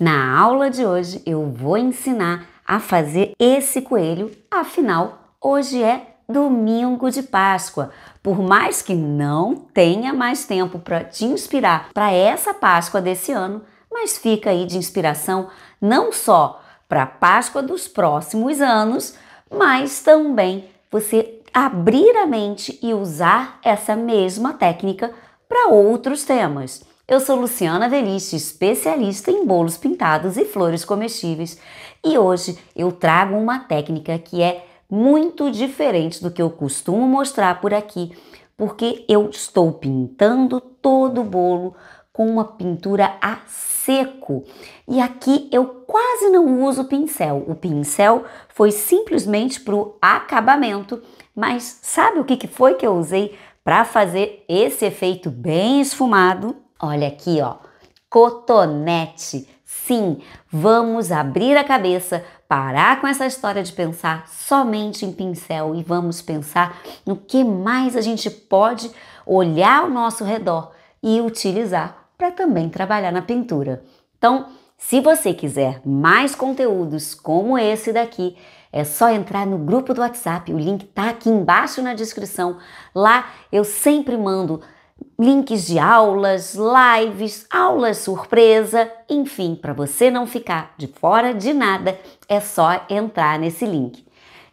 Na aula de hoje eu vou ensinar a fazer esse coelho, afinal, hoje é domingo de Páscoa. Por mais que não tenha mais tempo para te inspirar para essa Páscoa desse ano, mas fica aí de inspiração não só para a Páscoa dos próximos anos, mas também você abrir a mente e usar essa mesma técnica para outros temas. Eu sou Luciana Veliche, especialista em bolos pintados e flores comestíveis, e hoje eu trago uma técnica que é muito diferente do que eu costumo mostrar por aqui, porque eu estou pintando todo o bolo com uma pintura a seco. E aqui eu quase não uso pincel. O pincel foi simplesmente para o acabamento, mas sabe o que foi que eu usei para fazer esse efeito bem esfumado? Olha aqui, ó. Cotonete. Sim, vamos abrir a cabeça, parar com essa história de pensar somente em pincel e vamos pensar no que mais a gente pode olhar ao nosso redor e utilizar para também trabalhar na pintura. Então, se você quiser mais conteúdos como esse daqui, é só entrar no grupo do WhatsApp, o link está aqui embaixo na descrição. Lá eu sempre mando links de aulas, lives, aulas surpresa, enfim, para você não ficar de fora de nada, é só entrar nesse link.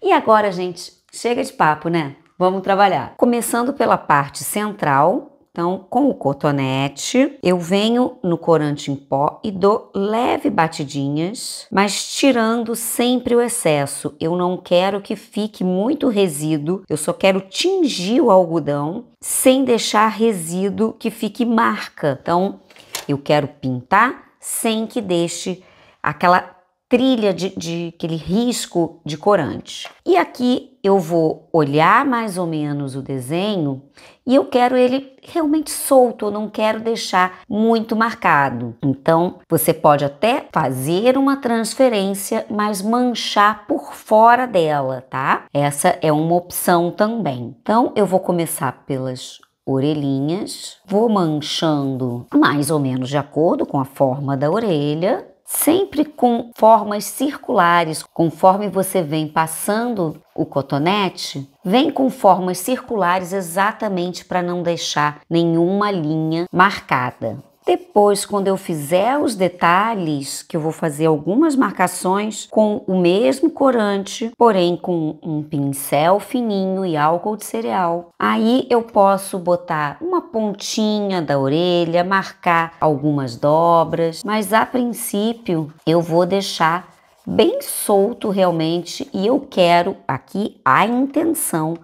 E agora, gente, chega de papo, né? Vamos trabalhar. Começando pela parte central, então, com o cotonete, eu venho no corante em pó e dou leve batidinhas, mas tirando sempre o excesso. Eu não quero que fique muito resíduo, eu só quero tingir o algodão sem deixar resíduo que fique marca. Então, eu quero pintar sem que deixe aquela trilha de, de aquele risco de corante. E aqui eu vou olhar mais ou menos o desenho e eu quero ele realmente solto, eu não quero deixar muito marcado. Então, você pode até fazer uma transferência, mas manchar por fora dela, tá? Essa é uma opção também. Então, eu vou começar pelas orelhinhas, vou manchando mais ou menos de acordo com a forma da orelha, sempre com formas circulares. Conforme você vem passando o cotonete, vem com formas circulares exatamente para não deixar nenhuma linha marcada. Depois, quando eu fizer os detalhes, que eu vou fazer algumas marcações com o mesmo corante, porém com um pincel fininho e álcool de cereal. Aí eu posso botar uma pontinha da orelha, marcar algumas dobras, mas a princípio eu vou deixar bem solto realmente, e eu quero aqui a intenção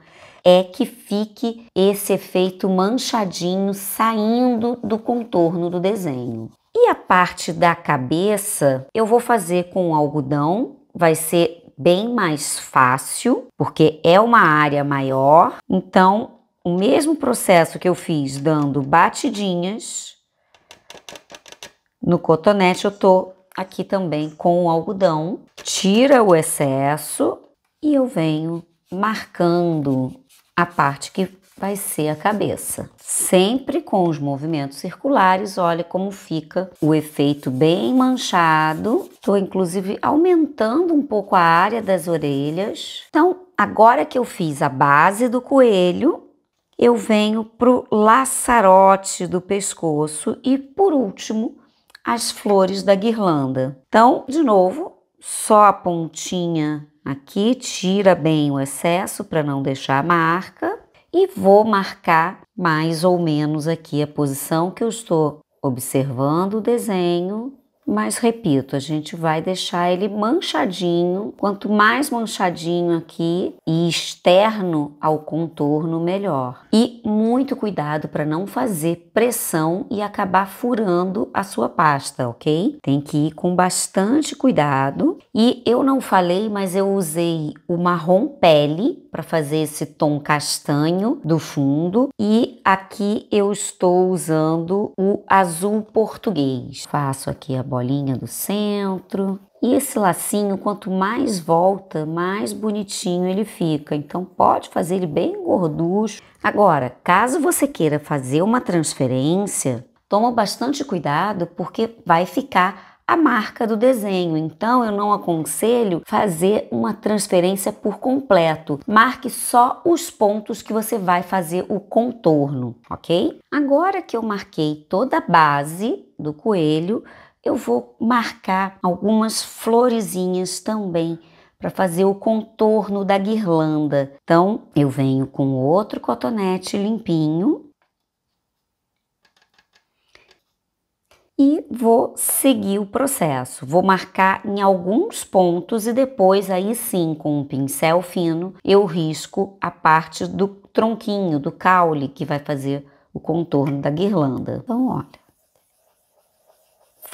é que fique esse efeito manchadinho saindo do contorno do desenho. E a parte da cabeça eu vou fazer com algodão, vai ser bem mais fácil, porque é uma área maior. Então, o mesmo processo que eu fiz dando batidinhas no cotonete, eu tô aqui também com o algodão, tira o excesso e eu venho marcando a parte que vai ser a cabeça. Sempre com os movimentos circulares, olha como fica o efeito bem manchado. Estou inclusive aumentando um pouco a área das orelhas. Então, agora que eu fiz a base do coelho, eu venho pro laçarote do pescoço e por último, as flores da guirlanda. Então, de novo, só a pontinha aqui, tira bem o excesso para não deixar a marca e vou marcar mais ou menos aqui a posição que eu estou observando o desenho mas repito, a gente vai deixar ele manchadinho, quanto mais manchadinho aqui e externo ao contorno, melhor. E muito cuidado para não fazer pressão e acabar furando a sua pasta, ok? Tem que ir com bastante cuidado. E eu não falei, mas eu usei o marrom pele para fazer esse tom castanho do fundo e aqui eu estou usando o azul português. Faço aqui a borda bolinha do centro. E esse lacinho, quanto mais volta, mais bonitinho ele fica. Então, pode fazer ele bem gorducho. Agora, caso você queira fazer uma transferência, toma bastante cuidado porque vai ficar a marca do desenho. Então, eu não aconselho fazer uma transferência por completo. Marque só os pontos que você vai fazer o contorno, ok? Agora que eu marquei toda a base do coelho, eu vou marcar algumas florezinhas também para fazer o contorno da guirlanda. Então, eu venho com outro cotonete limpinho e vou seguir o processo. Vou marcar em alguns pontos e depois aí sim, com um pincel fino, eu risco a parte do tronquinho, do caule que vai fazer o contorno da guirlanda. Então, olha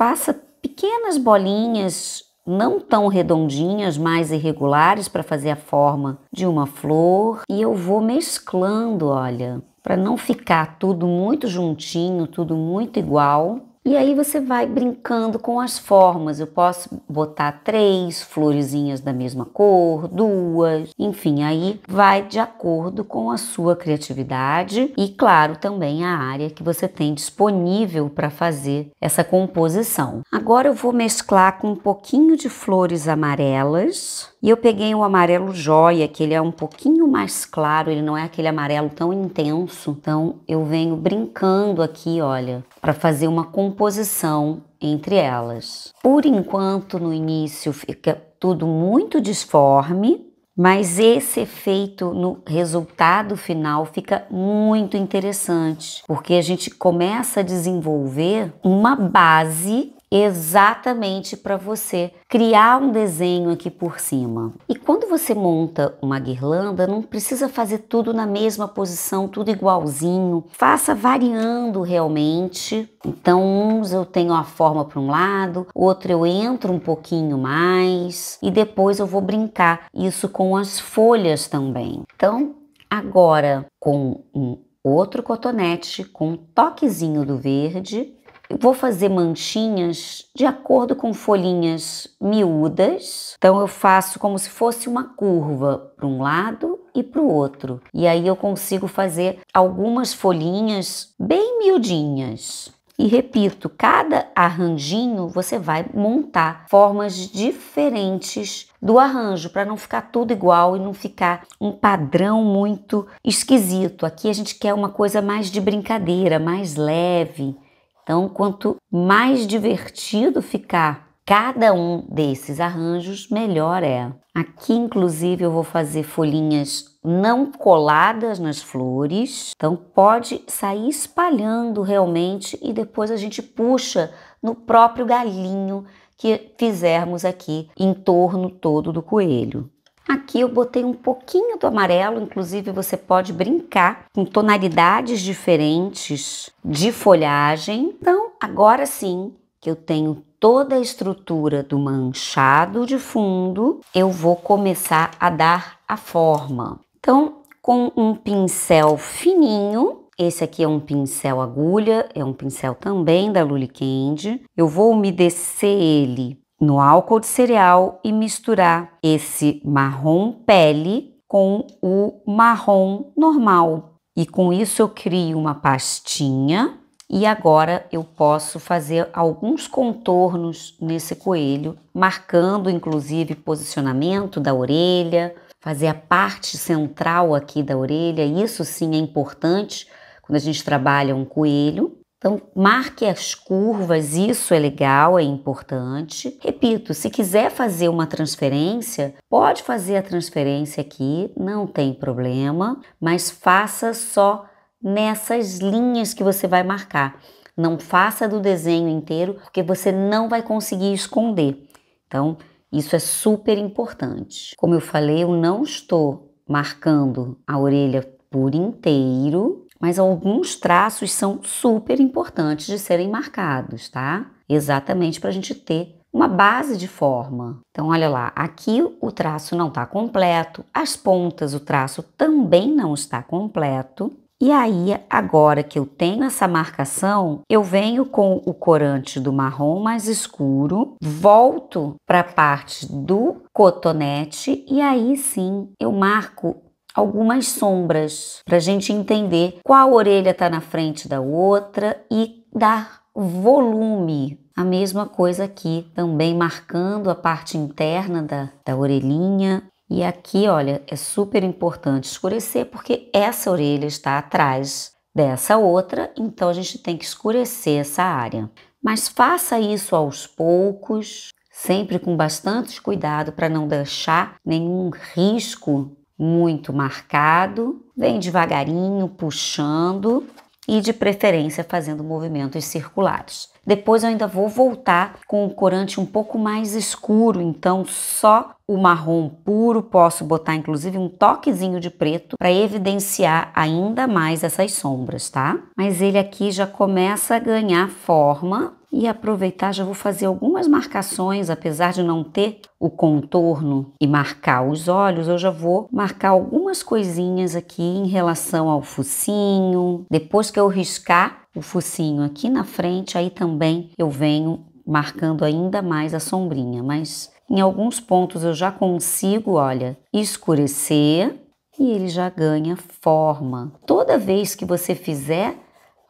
faça pequenas bolinhas não tão redondinhas, mais irregulares para fazer a forma de uma flor, e eu vou mesclando, olha, para não ficar tudo muito juntinho, tudo muito igual. E aí você vai brincando com as formas. Eu posso botar três florezinhas da mesma cor, duas, enfim, aí vai de acordo com a sua criatividade e, claro, também a área que você tem disponível para fazer essa composição. Agora eu vou mesclar com um pouquinho de flores amarelas. E eu peguei um amarelo joia, que ele é um pouquinho mais claro, ele não é aquele amarelo tão intenso. Então eu venho brincando aqui, olha, para fazer uma composição composição entre elas. Por enquanto, no início fica tudo muito disforme, mas esse efeito no resultado final fica muito interessante, porque a gente começa a desenvolver uma base exatamente para você criar um desenho aqui por cima. E quando você monta uma guirlanda, não precisa fazer tudo na mesma posição, tudo igualzinho. Faça variando realmente. Então, uns eu tenho a forma para um lado, outro eu entro um pouquinho mais e depois eu vou brincar isso com as folhas também. Então, agora com um outro cotonete com um toquezinho do verde Vou fazer manchinhas de acordo com folhinhas miúdas. Então eu faço como se fosse uma curva para um lado e para o outro. E aí eu consigo fazer algumas folhinhas bem miudinhas. E repito, cada arranjinho você vai montar formas diferentes do arranjo para não ficar tudo igual e não ficar um padrão muito esquisito. Aqui a gente quer uma coisa mais de brincadeira, mais leve. Então, quanto mais divertido ficar cada um desses arranjos, melhor é. Aqui, inclusive, eu vou fazer folhinhas não coladas nas flores, então pode sair espalhando realmente e depois a gente puxa no próprio galinho que fizermos aqui em torno todo do coelho. Aqui eu botei um pouquinho do amarelo, inclusive você pode brincar com tonalidades diferentes de folhagem. Então, agora sim que eu tenho toda a estrutura do manchado de fundo, eu vou começar a dar a forma. Então, com um pincel fininho, esse aqui é um pincel agulha, é um pincel também da Lully Candy. Eu vou umedecer ele no álcool de cereal e misturar esse marrom pele com o marrom normal. E com isso eu crio uma pastinha e agora eu posso fazer alguns contornos nesse coelho, marcando inclusive posicionamento da orelha, fazer a parte central aqui da orelha. Isso sim é importante quando a gente trabalha um coelho. Então, marque as curvas, isso é legal, é importante. Repito, se quiser fazer uma transferência, pode fazer a transferência aqui, não tem problema, mas faça só nessas linhas que você vai marcar. Não faça do desenho inteiro, porque você não vai conseguir esconder. Então, isso é super importante. Como eu falei, eu não estou marcando a orelha por inteiro, mas alguns traços são super importantes de serem marcados, tá? Exatamente para a gente ter uma base de forma. Então, olha lá, aqui o traço não está completo, as pontas, o traço também não está completo. E aí, agora que eu tenho essa marcação, eu venho com o corante do marrom mais escuro, volto para a parte do cotonete e aí sim eu marco algumas sombras para a gente entender qual orelha está na frente da outra e dar volume. A mesma coisa aqui, também marcando a parte interna da, da orelhinha. E aqui, olha, é super importante escurecer porque essa orelha está atrás dessa outra, então a gente tem que escurecer essa área. Mas faça isso aos poucos, sempre com bastante cuidado para não deixar nenhum risco muito marcado, vem devagarinho, puxando e de preferência fazendo movimentos circulares. Depois eu ainda vou voltar com o corante um pouco mais escuro, então só o marrom puro, posso botar inclusive um toquezinho de preto para evidenciar ainda mais essas sombras, tá? Mas ele aqui já começa a ganhar forma, e aproveitar já vou fazer algumas marcações, apesar de não ter o contorno e marcar os olhos, eu já vou marcar algumas coisinhas aqui em relação ao focinho. Depois que eu riscar o focinho aqui na frente, aí também eu venho marcando ainda mais a sombrinha, mas em alguns pontos eu já consigo, olha, escurecer e ele já ganha forma. Toda vez que você fizer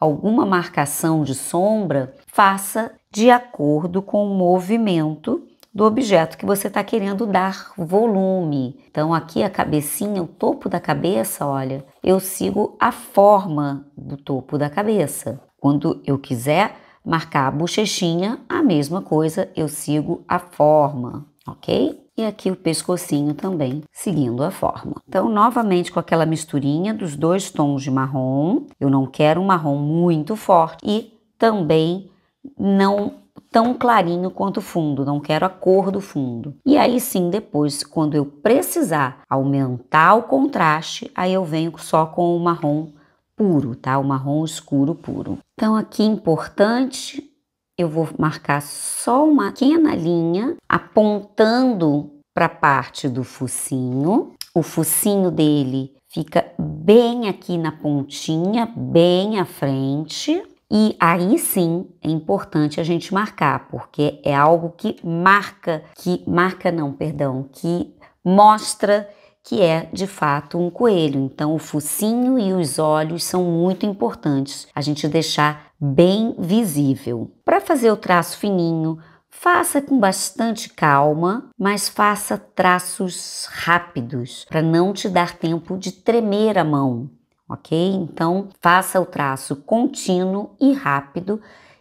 alguma marcação de sombra, faça de acordo com o movimento do objeto que você está querendo dar volume. Então, aqui a cabecinha, o topo da cabeça, olha, eu sigo a forma do topo da cabeça. Quando eu quiser marcar a bochechinha, a mesma coisa, eu sigo a forma, ok? e aqui o pescocinho também, seguindo a forma. Então, novamente com aquela misturinha dos dois tons de marrom, eu não quero um marrom muito forte e também não tão clarinho quanto o fundo, não quero a cor do fundo. E aí sim, depois, quando eu precisar aumentar o contraste, aí eu venho só com o marrom puro, tá? O marrom escuro puro. Então, aqui importante eu vou marcar só uma pequena linha apontando para a parte do focinho. O focinho dele fica bem aqui na pontinha, bem à frente. E aí sim é importante a gente marcar, porque é algo que marca, que marca não, perdão, que mostra que é de fato um coelho. Então o focinho e os olhos são muito importantes a gente deixar bem visível. Para fazer o traço fininho, Faça com bastante calma, mas faça traços rápidos para não te dar tempo de tremer a mão, ok? Então, faça o traço contínuo e rápido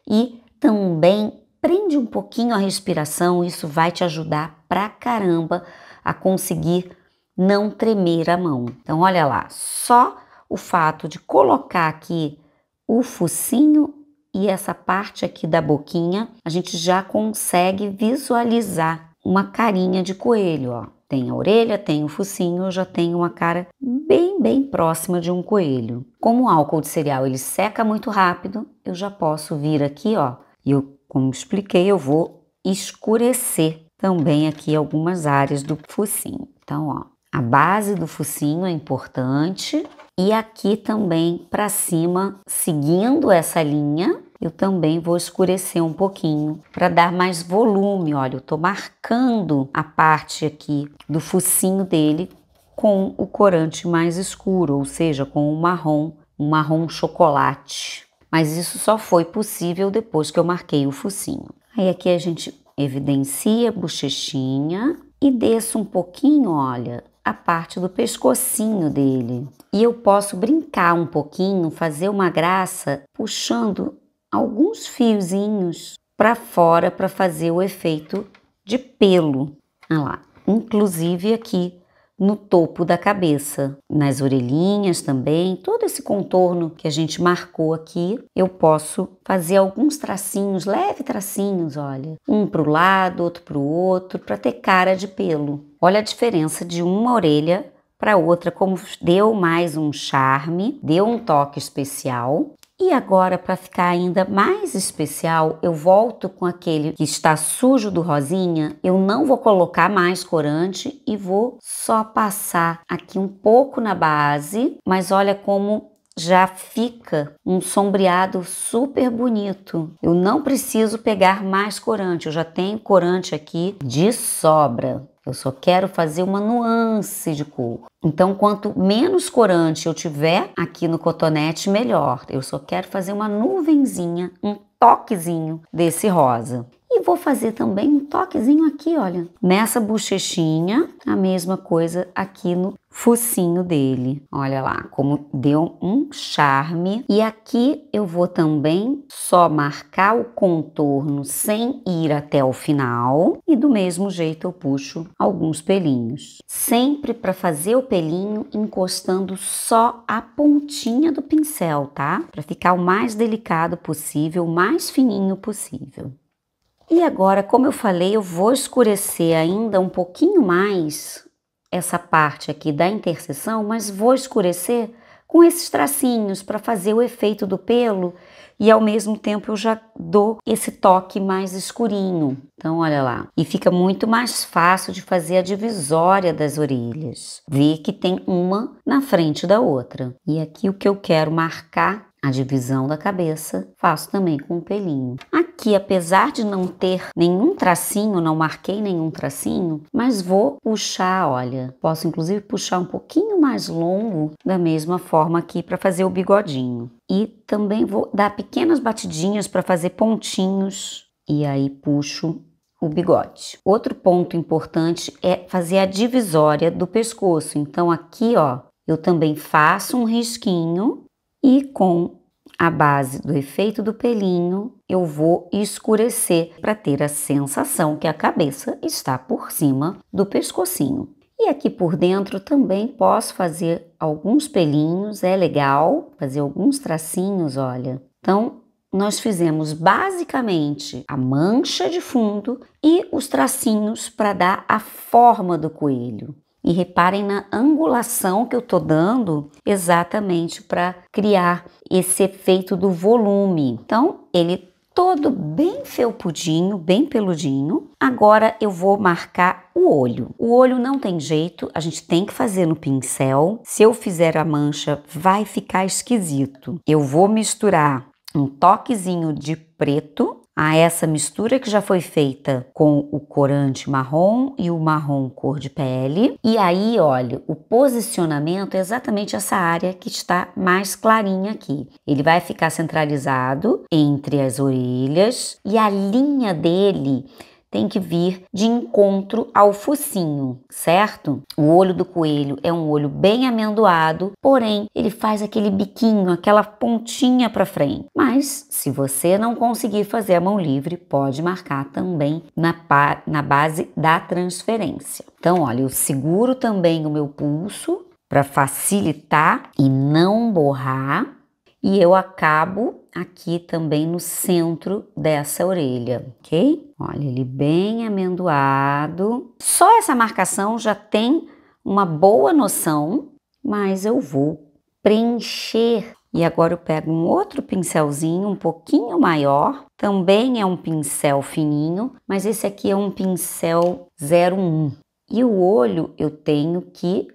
e também prende um pouquinho a respiração, isso vai te ajudar pra caramba a conseguir não tremer a mão. Então, olha lá, só o fato de colocar aqui o focinho e essa parte aqui da boquinha, a gente já consegue visualizar uma carinha de coelho, ó. Tem a orelha, tem o focinho, já tem uma cara bem, bem próxima de um coelho. Como o álcool de cereal ele seca muito rápido, eu já posso vir aqui, ó, e eu, como expliquei, eu vou escurecer também aqui algumas áreas do focinho. Então, ó, a base do focinho é importante, e aqui também para cima, seguindo essa linha, eu também vou escurecer um pouquinho para dar mais volume. Olha, eu tô marcando a parte aqui do focinho dele com o corante mais escuro, ou seja, com o marrom, um marrom chocolate. Mas isso só foi possível depois que eu marquei o focinho. Aí aqui a gente evidencia a bochechinha e desço um pouquinho, olha, a parte do pescocinho dele. E eu posso brincar um pouquinho, fazer uma graça puxando alguns fiozinhos para fora para fazer o efeito de pelo. Olha ah lá, inclusive aqui no topo da cabeça, nas orelhinhas também, todo esse contorno que a gente marcou aqui, eu posso fazer alguns tracinhos, leve tracinhos, olha, um para o lado, outro para o outro, para ter cara de pelo. Olha a diferença de uma orelha para outra, como deu mais um charme, deu um toque especial e agora, para ficar ainda mais especial, eu volto com aquele que está sujo do rosinha. Eu não vou colocar mais corante e vou só passar aqui um pouco na base. Mas olha como já fica um sombreado super bonito. Eu não preciso pegar mais corante, eu já tenho corante aqui de sobra. Eu só quero fazer uma nuance de cor. Então, quanto menos corante eu tiver aqui no cotonete, melhor. Eu só quero fazer uma nuvenzinha, um toquezinho desse rosa. E vou fazer também um toquezinho aqui, olha, nessa bochechinha, a mesma coisa aqui no focinho dele. Olha lá, como deu um charme. E aqui eu vou também só marcar o contorno sem ir até o final. E do mesmo jeito eu puxo alguns pelinhos. Sempre para fazer o pelinho encostando só a pontinha do pincel, tá? Para ficar o mais delicado possível, o mais fininho possível. E agora, como eu falei, eu vou escurecer ainda um pouquinho mais essa parte aqui da interseção, mas vou escurecer com esses tracinhos para fazer o efeito do pelo e ao mesmo tempo eu já dou esse toque mais escurinho. Então olha lá, e fica muito mais fácil de fazer a divisória das orelhas. Ver que tem uma na frente da outra. E aqui o que eu quero marcar a divisão da cabeça faço também com o pelinho. Aqui, apesar de não ter nenhum tracinho, não marquei nenhum tracinho, mas vou puxar, olha, posso inclusive puxar um pouquinho mais longo da mesma forma aqui para fazer o bigodinho. E também vou dar pequenas batidinhas para fazer pontinhos e aí puxo o bigode. Outro ponto importante é fazer a divisória do pescoço. Então aqui, ó, eu também faço um risquinho e com a base do efeito do pelinho, eu vou escurecer para ter a sensação que a cabeça está por cima do pescocinho. E aqui por dentro também posso fazer alguns pelinhos, é legal fazer alguns tracinhos, olha. Então, nós fizemos basicamente a mancha de fundo e os tracinhos para dar a forma do coelho. E reparem na angulação que eu tô dando exatamente para criar esse efeito do volume. Então, ele todo bem felpudinho, bem peludinho. Agora eu vou marcar o olho. O olho não tem jeito, a gente tem que fazer no pincel. Se eu fizer a mancha, vai ficar esquisito. Eu vou misturar um toquezinho de preto a essa mistura que já foi feita com o corante marrom e o marrom cor de pele. E aí, olha, o posicionamento é exatamente essa área que está mais clarinha aqui. Ele vai ficar centralizado entre as orelhas e a linha dele tem que vir de encontro ao focinho, certo? O olho do coelho é um olho bem amendoado, porém ele faz aquele biquinho, aquela pontinha para frente. Mas se você não conseguir fazer a mão livre, pode marcar também na, na base da transferência. Então, olha, eu seguro também o meu pulso para facilitar e não borrar e eu acabo aqui também no centro dessa orelha, ok? Olha ele bem amendoado. Só essa marcação já tem uma boa noção, mas eu vou preencher. E agora eu pego um outro pincelzinho um pouquinho maior, também é um pincel fininho, mas esse aqui é um pincel 01. E o olho eu tenho que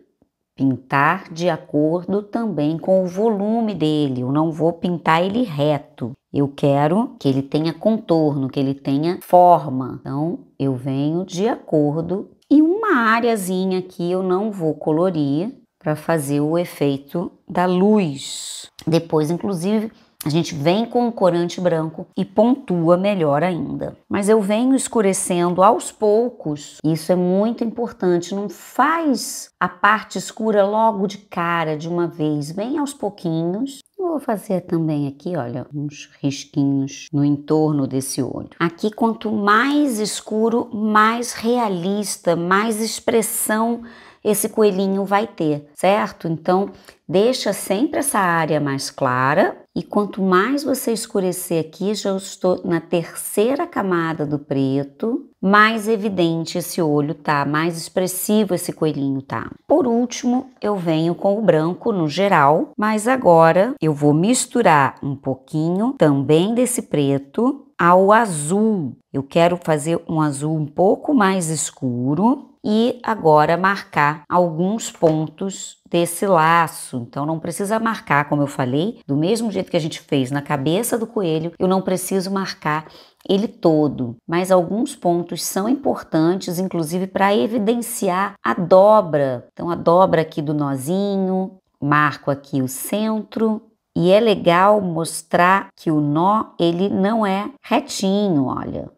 Pintar de acordo também com o volume dele. Eu não vou pintar ele reto. Eu quero que ele tenha contorno, que ele tenha forma. Então, eu venho de acordo e uma áreazinha aqui eu não vou colorir para fazer o efeito da luz. Depois, inclusive, a gente vem com o corante branco e pontua melhor ainda. Mas eu venho escurecendo aos poucos. Isso é muito importante. Não faz a parte escura logo de cara, de uma vez. Vem aos pouquinhos vou fazer também aqui, olha, uns risquinhos no entorno desse olho. Aqui, quanto mais escuro, mais realista, mais expressão esse coelhinho vai ter, certo? Então, deixa sempre essa área mais clara, e quanto mais você escurecer aqui, já estou na terceira camada do preto, mais evidente esse olho tá, mais expressivo esse coelhinho tá. Por último, eu venho com o branco no geral, mas agora eu vou misturar um pouquinho também desse preto ao azul. Eu quero fazer um azul um pouco mais escuro, e agora marcar alguns pontos desse laço. Então não precisa marcar, como eu falei, do mesmo jeito que a gente fez na cabeça do coelho, eu não preciso marcar ele todo, mas alguns pontos são importantes, inclusive para evidenciar a dobra. Então a dobra aqui do nozinho, marco aqui o centro e é legal mostrar que o nó ele não é retinho, olha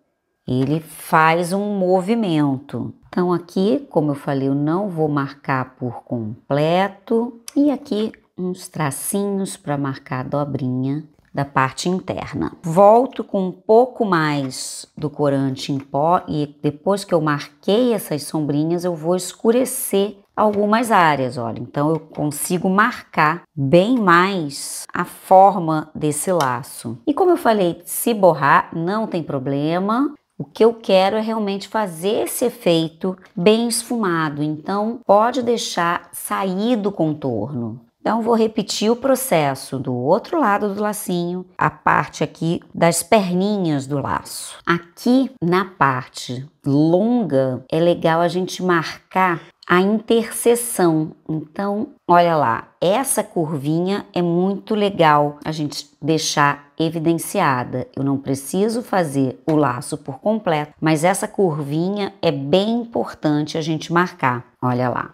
ele faz um movimento. Então, aqui, como eu falei, eu não vou marcar por completo. E aqui, uns tracinhos para marcar a dobrinha da parte interna. Volto com um pouco mais do corante em pó e depois que eu marquei essas sombrinhas, eu vou escurecer algumas áreas, olha. Então eu consigo marcar bem mais a forma desse laço. E como eu falei, se borrar não tem problema, o que eu quero é realmente fazer esse efeito bem esfumado, então pode deixar sair do contorno. Então vou repetir o processo do outro lado do lacinho, a parte aqui das perninhas do laço. Aqui na parte longa é legal a gente marcar a interseção. Então, olha lá, essa curvinha é muito legal a gente deixar evidenciada. Eu não preciso fazer o laço por completo, mas essa curvinha é bem importante a gente marcar. Olha lá.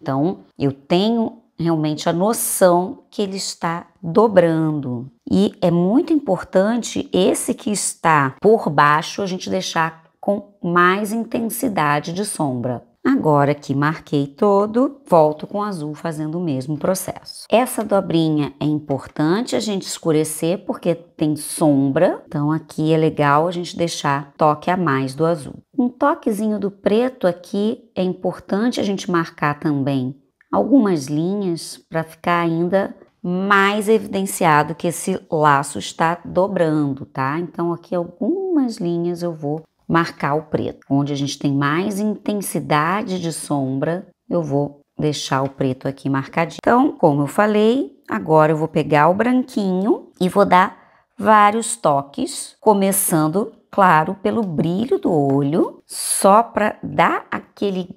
Então, eu tenho realmente a noção que ele está dobrando. E é muito importante esse que está por baixo a gente deixar com mais intensidade de sombra. Agora que marquei todo, volto com azul fazendo o mesmo processo. Essa dobrinha é importante a gente escurecer porque tem sombra, então aqui é legal a gente deixar toque a mais do azul. Um toquezinho do preto aqui é importante a gente marcar também algumas linhas para ficar ainda mais evidenciado que esse laço está dobrando, tá? Então aqui algumas linhas eu vou marcar o preto. Onde a gente tem mais intensidade de sombra, eu vou deixar o preto aqui marcadinho. Então, como eu falei, agora eu vou pegar o branquinho e vou dar vários toques, começando, claro, pelo brilho do olho, só para dar aquele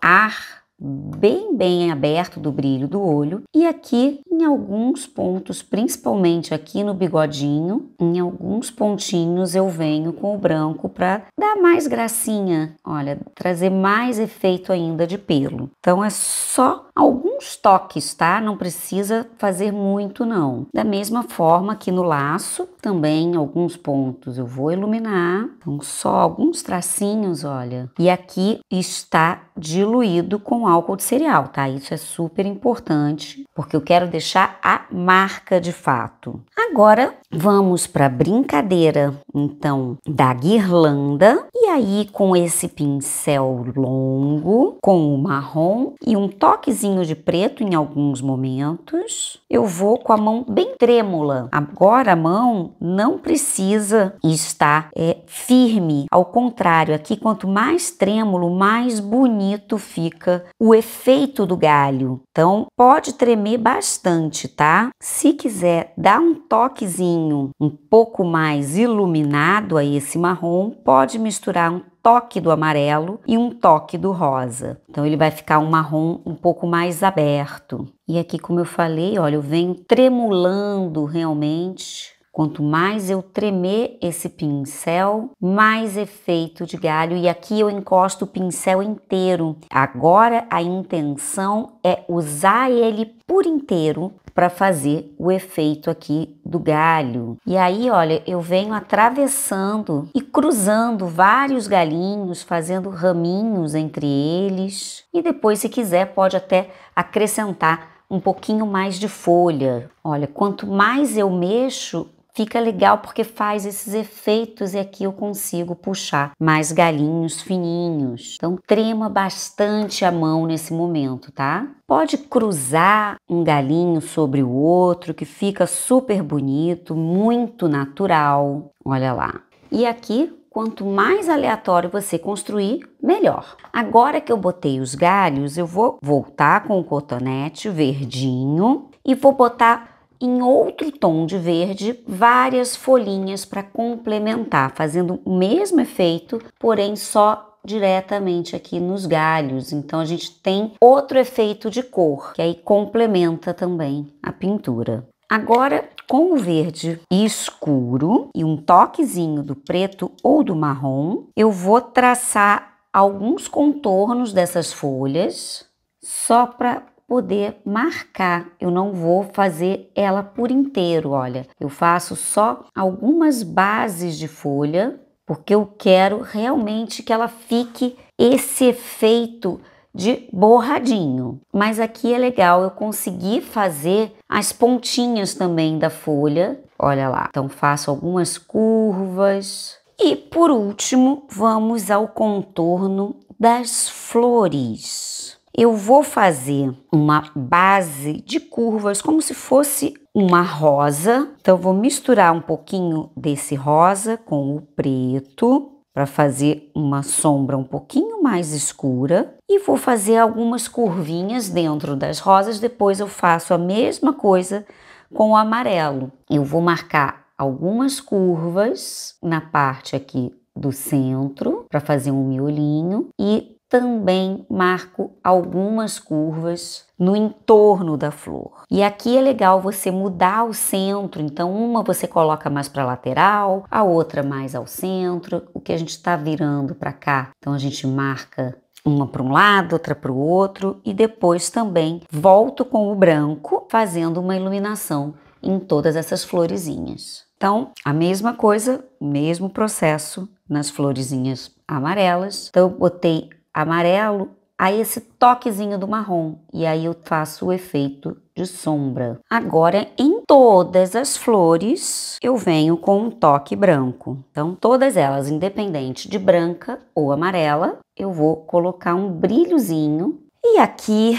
ar bem, bem aberto do brilho do olho e aqui em alguns pontos, principalmente aqui no bigodinho, em alguns pontinhos eu venho com o branco para dar mais gracinha, olha, trazer mais efeito ainda de pelo. Então é só alguns toques, tá? Não precisa fazer muito não. Da mesma forma que no laço, também alguns pontos eu vou iluminar, então só alguns tracinhos, olha. E aqui está diluído com álcool de cereal, tá? Isso é super importante, porque eu quero deixar a marca de fato. Agora vamos para a brincadeira, então, da guirlanda. E aí, com esse pincel longo, com o marrom e um toquezinho de preto em alguns momentos, eu vou com a mão bem trêmula. Agora a mão não precisa estar é, firme. Ao contrário, aqui quanto mais trêmulo, mais bonito bonito fica o efeito do galho. Então, pode tremer bastante, tá? Se quiser dar um toquezinho um pouco mais iluminado a esse marrom, pode misturar um toque do amarelo e um toque do rosa. Então ele vai ficar um marrom um pouco mais aberto. E aqui, como eu falei, olha, eu venho tremulando realmente Quanto mais eu tremer esse pincel, mais efeito de galho. E aqui eu encosto o pincel inteiro. Agora a intenção é usar ele por inteiro para fazer o efeito aqui do galho. E aí, olha, eu venho atravessando e cruzando vários galinhos, fazendo raminhos entre eles. E depois, se quiser, pode até acrescentar um pouquinho mais de folha. Olha, quanto mais eu mexo, fica legal porque faz esses efeitos e aqui eu consigo puxar mais galinhos fininhos. Então trema bastante a mão nesse momento, tá? Pode cruzar um galinho sobre o outro, que fica super bonito, muito natural. Olha lá. E aqui, quanto mais aleatório você construir, melhor. Agora que eu botei os galhos, eu vou voltar com o cotonete verdinho e vou botar em outro tom de verde várias folhinhas para complementar, fazendo o mesmo efeito, porém só diretamente aqui nos galhos. Então a gente tem outro efeito de cor, que aí complementa também a pintura. Agora, com o verde escuro e um toquezinho do preto ou do marrom, eu vou traçar alguns contornos dessas folhas, só para poder marcar. Eu não vou fazer ela por inteiro, olha. Eu faço só algumas bases de folha, porque eu quero realmente que ela fique esse efeito de borradinho. Mas aqui é legal, eu consegui fazer as pontinhas também da folha. Olha lá, então faço algumas curvas. E por último, vamos ao contorno das flores eu vou fazer uma base de curvas como se fosse uma rosa. Então, vou misturar um pouquinho desse rosa com o preto para fazer uma sombra um pouquinho mais escura e vou fazer algumas curvinhas dentro das rosas. Depois eu faço a mesma coisa com o amarelo. Eu vou marcar algumas curvas na parte aqui do centro para fazer um miolinho e também marco algumas curvas no entorno da flor. E aqui é legal você mudar o centro, então uma você coloca mais para a lateral, a outra mais ao centro, o que a gente está virando para cá. Então a gente marca uma para um lado, outra para o outro e depois também volto com o branco fazendo uma iluminação em todas essas florezinhas. Então, a mesma coisa, mesmo processo nas florezinhas amarelas. Então, eu botei amarelo a esse toquezinho do marrom e aí eu faço o efeito de sombra. Agora, em todas as flores, eu venho com um toque branco. Então, todas elas, independente de branca ou amarela, eu vou colocar um brilhozinho e aqui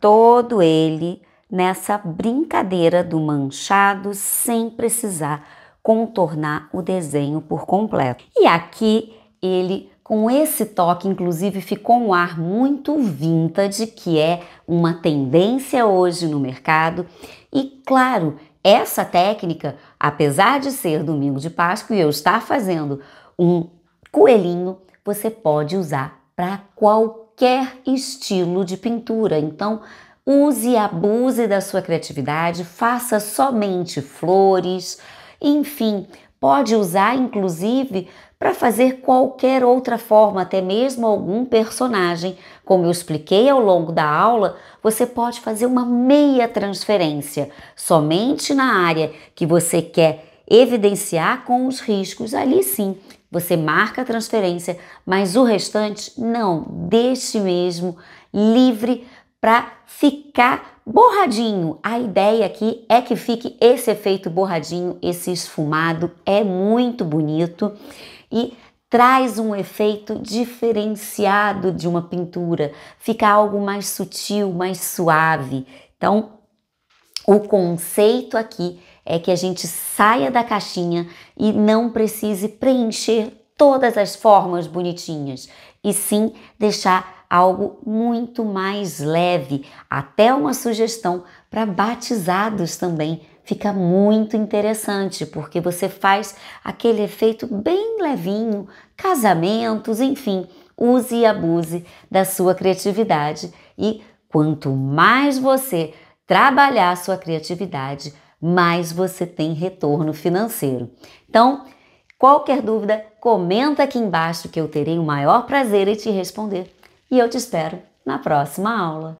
todo ele nessa brincadeira do manchado sem precisar contornar o desenho por completo. E aqui ele com esse toque, inclusive, ficou um ar muito vintage, que é uma tendência hoje no mercado. E claro, essa técnica, apesar de ser domingo de Páscoa e eu estar fazendo um coelhinho, você pode usar para qualquer estilo de pintura. Então, use e abuse da sua criatividade, faça somente flores, enfim, pode usar inclusive para fazer qualquer outra forma, até mesmo algum personagem. Como eu expliquei ao longo da aula, você pode fazer uma meia transferência, somente na área que você quer evidenciar com os riscos, ali sim você marca a transferência, mas o restante não, deixe mesmo livre para ficar borradinho. A ideia aqui é que fique esse efeito borradinho, esse esfumado, é muito bonito e traz um efeito diferenciado de uma pintura, fica algo mais sutil, mais suave. Então, o conceito aqui é que a gente saia da caixinha e não precise preencher todas as formas bonitinhas, e sim deixar algo muito mais leve, até uma sugestão para batizados também fica muito interessante, porque você faz aquele efeito bem levinho, casamentos, enfim, use e abuse da sua criatividade e quanto mais você trabalhar a sua criatividade, mais você tem retorno financeiro. Então, qualquer dúvida, comenta aqui embaixo que eu terei o maior prazer em te responder. E eu te espero na próxima aula.